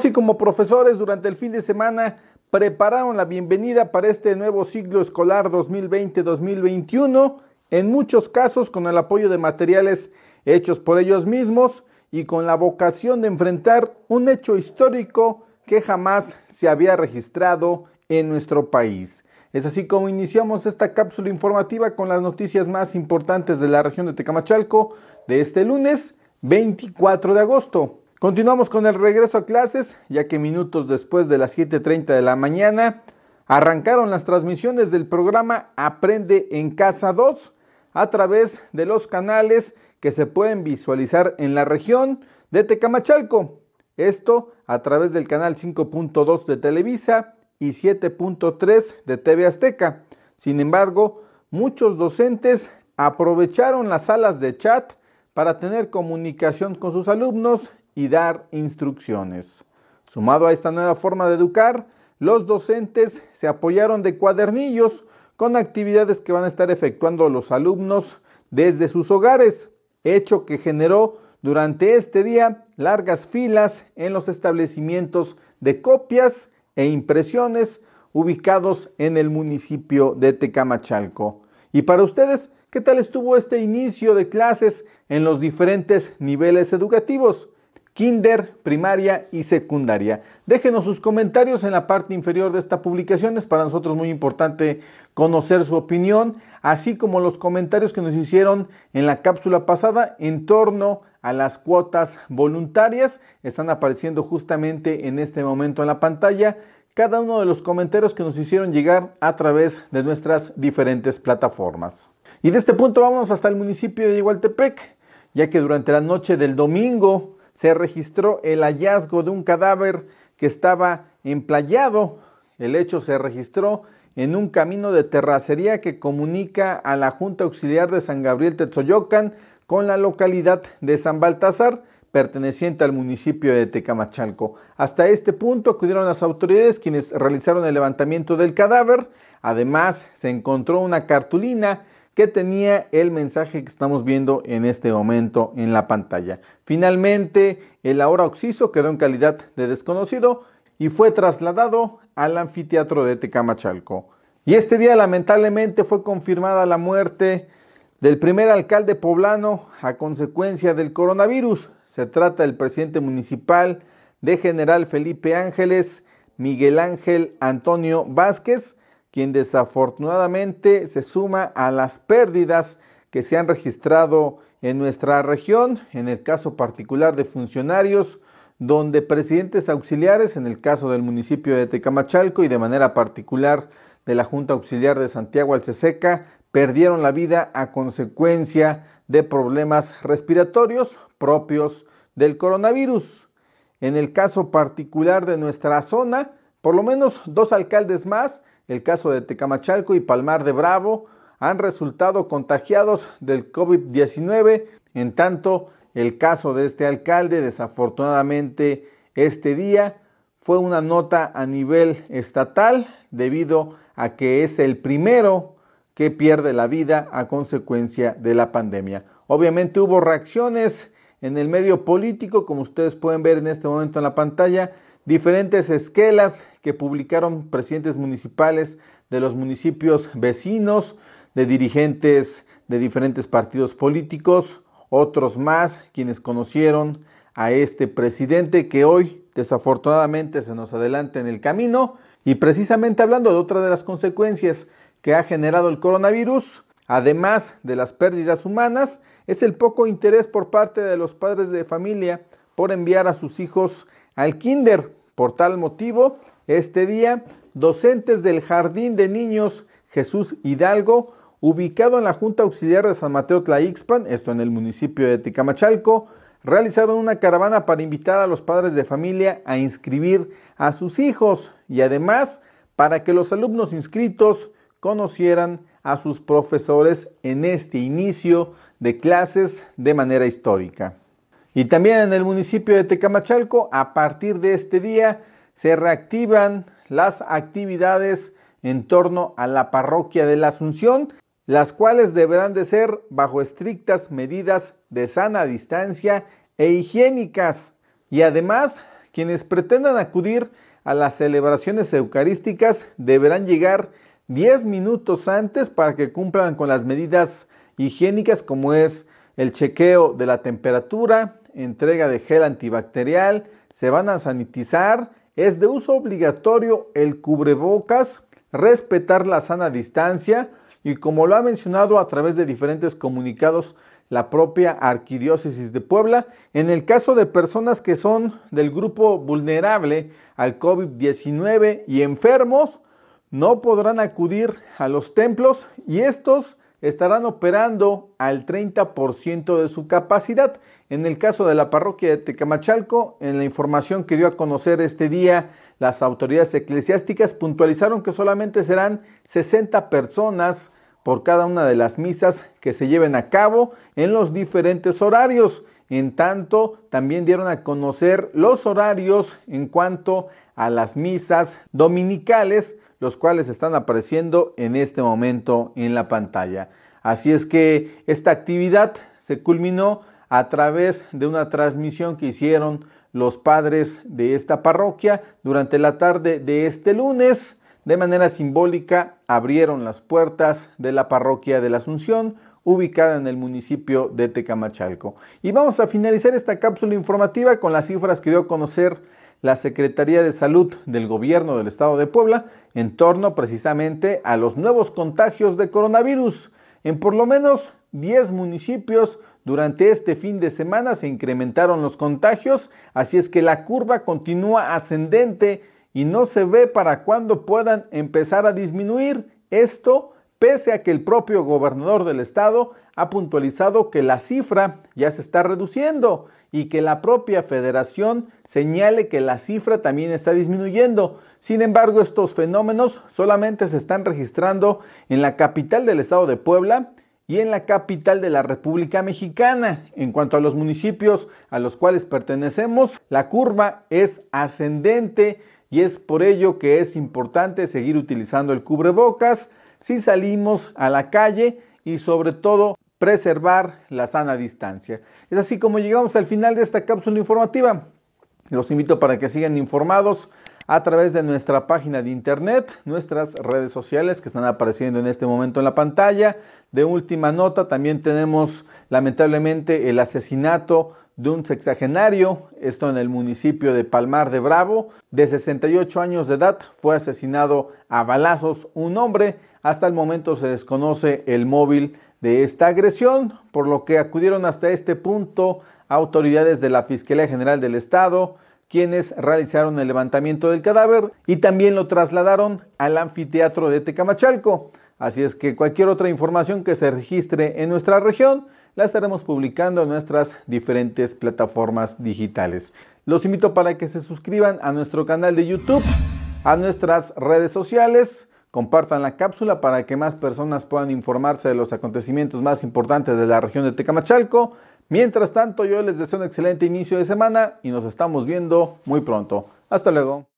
Así como profesores durante el fin de semana prepararon la bienvenida para este nuevo ciclo escolar 2020-2021, en muchos casos con el apoyo de materiales hechos por ellos mismos y con la vocación de enfrentar un hecho histórico que jamás se había registrado en nuestro país. Es así como iniciamos esta cápsula informativa con las noticias más importantes de la región de Tecamachalco de este lunes 24 de agosto. Continuamos con el regreso a clases, ya que minutos después de las 7.30 de la mañana arrancaron las transmisiones del programa Aprende en Casa 2 a través de los canales que se pueden visualizar en la región de Tecamachalco. Esto a través del canal 5.2 de Televisa y 7.3 de TV Azteca. Sin embargo, muchos docentes aprovecharon las salas de chat para tener comunicación con sus alumnos dar instrucciones. Sumado a esta nueva forma de educar, los docentes se apoyaron de cuadernillos con actividades que van a estar efectuando los alumnos desde sus hogares, hecho que generó durante este día largas filas en los establecimientos de copias e impresiones ubicados en el municipio de Tecamachalco. Y para ustedes, ¿qué tal estuvo este inicio de clases en los diferentes niveles educativos? kinder, primaria y secundaria. Déjenos sus comentarios en la parte inferior de esta publicación. Es para nosotros muy importante conocer su opinión, así como los comentarios que nos hicieron en la cápsula pasada en torno a las cuotas voluntarias. Están apareciendo justamente en este momento en la pantalla cada uno de los comentarios que nos hicieron llegar a través de nuestras diferentes plataformas. Y de este punto vamos hasta el municipio de Igualtepec, ya que durante la noche del domingo se registró el hallazgo de un cadáver que estaba emplayado. El hecho se registró en un camino de terracería que comunica a la Junta Auxiliar de San Gabriel Tetzoyocan con la localidad de San Baltasar, perteneciente al municipio de Tecamachalco. Hasta este punto acudieron las autoridades quienes realizaron el levantamiento del cadáver. Además, se encontró una cartulina que tenía el mensaje que estamos viendo en este momento en la pantalla. Finalmente, el ahora Oxiso quedó en calidad de desconocido y fue trasladado al anfiteatro de Tecamachalco. Y este día lamentablemente fue confirmada la muerte del primer alcalde poblano a consecuencia del coronavirus. Se trata del presidente municipal de General Felipe Ángeles, Miguel Ángel Antonio Vázquez, quien desafortunadamente se suma a las pérdidas que se han registrado en nuestra región, en el caso particular de funcionarios, donde presidentes auxiliares, en el caso del municipio de Tecamachalco y de manera particular de la Junta Auxiliar de Santiago Alceseca, perdieron la vida a consecuencia de problemas respiratorios propios del coronavirus. En el caso particular de nuestra zona, por lo menos dos alcaldes más el caso de Tecamachalco y Palmar de Bravo han resultado contagiados del COVID-19. En tanto, el caso de este alcalde, desafortunadamente, este día fue una nota a nivel estatal debido a que es el primero que pierde la vida a consecuencia de la pandemia. Obviamente hubo reacciones en el medio político, como ustedes pueden ver en este momento en la pantalla, diferentes esquelas que publicaron presidentes municipales de los municipios vecinos, de dirigentes de diferentes partidos políticos, otros más quienes conocieron a este presidente que hoy desafortunadamente se nos adelanta en el camino y precisamente hablando de otra de las consecuencias que ha generado el coronavirus, además de las pérdidas humanas, es el poco interés por parte de los padres de familia por enviar a sus hijos al kinder. Por tal motivo, este día, docentes del Jardín de Niños Jesús Hidalgo, ubicado en la Junta Auxiliar de San Mateo Tlaixpan, esto en el municipio de Ticamachalco, realizaron una caravana para invitar a los padres de familia a inscribir a sus hijos y además para que los alumnos inscritos conocieran a sus profesores en este inicio de clases de manera histórica. Y también en el municipio de Tecamachalco, a partir de este día, se reactivan las actividades en torno a la parroquia de la Asunción, las cuales deberán de ser bajo estrictas medidas de sana distancia e higiénicas. Y además, quienes pretendan acudir a las celebraciones eucarísticas deberán llegar 10 minutos antes para que cumplan con las medidas higiénicas como es el chequeo de la temperatura, entrega de gel antibacterial, se van a sanitizar, es de uso obligatorio el cubrebocas, respetar la sana distancia y como lo ha mencionado a través de diferentes comunicados la propia Arquidiócesis de Puebla, en el caso de personas que son del grupo vulnerable al COVID-19 y enfermos, no podrán acudir a los templos y estos estarán operando al 30% de su capacidad. En el caso de la parroquia de Tecamachalco, en la información que dio a conocer este día, las autoridades eclesiásticas puntualizaron que solamente serán 60 personas por cada una de las misas que se lleven a cabo en los diferentes horarios. En tanto, también dieron a conocer los horarios en cuanto a las misas dominicales los cuales están apareciendo en este momento en la pantalla. Así es que esta actividad se culminó a través de una transmisión que hicieron los padres de esta parroquia durante la tarde de este lunes. De manera simbólica abrieron las puertas de la parroquia de la Asunción ubicada en el municipio de Tecamachalco. Y vamos a finalizar esta cápsula informativa con las cifras que dio a conocer la Secretaría de Salud del Gobierno del Estado de Puebla en torno precisamente a los nuevos contagios de coronavirus. En por lo menos 10 municipios durante este fin de semana se incrementaron los contagios, así es que la curva continúa ascendente y no se ve para cuándo puedan empezar a disminuir. Esto pese a que el propio gobernador del estado ha puntualizado que la cifra ya se está reduciendo y que la propia federación señale que la cifra también está disminuyendo. Sin embargo, estos fenómenos solamente se están registrando en la capital del estado de Puebla y en la capital de la República Mexicana. En cuanto a los municipios a los cuales pertenecemos, la curva es ascendente y es por ello que es importante seguir utilizando el cubrebocas, si salimos a la calle y sobre todo preservar la sana distancia. Es así como llegamos al final de esta cápsula informativa. Los invito para que sigan informados a través de nuestra página de internet, nuestras redes sociales que están apareciendo en este momento en la pantalla. De última nota, también tenemos lamentablemente el asesinato de un sexagenario, esto en el municipio de Palmar de Bravo, de 68 años de edad, fue asesinado a balazos un hombre. Hasta el momento se desconoce el móvil de esta agresión, por lo que acudieron hasta este punto autoridades de la Fiscalía General del Estado, quienes realizaron el levantamiento del cadáver y también lo trasladaron al anfiteatro de Tecamachalco. Así es que cualquier otra información que se registre en nuestra región, la estaremos publicando en nuestras diferentes plataformas digitales. Los invito para que se suscriban a nuestro canal de YouTube, a nuestras redes sociales. Compartan la cápsula para que más personas puedan informarse de los acontecimientos más importantes de la región de Tecamachalco. Mientras tanto, yo les deseo un excelente inicio de semana y nos estamos viendo muy pronto. Hasta luego.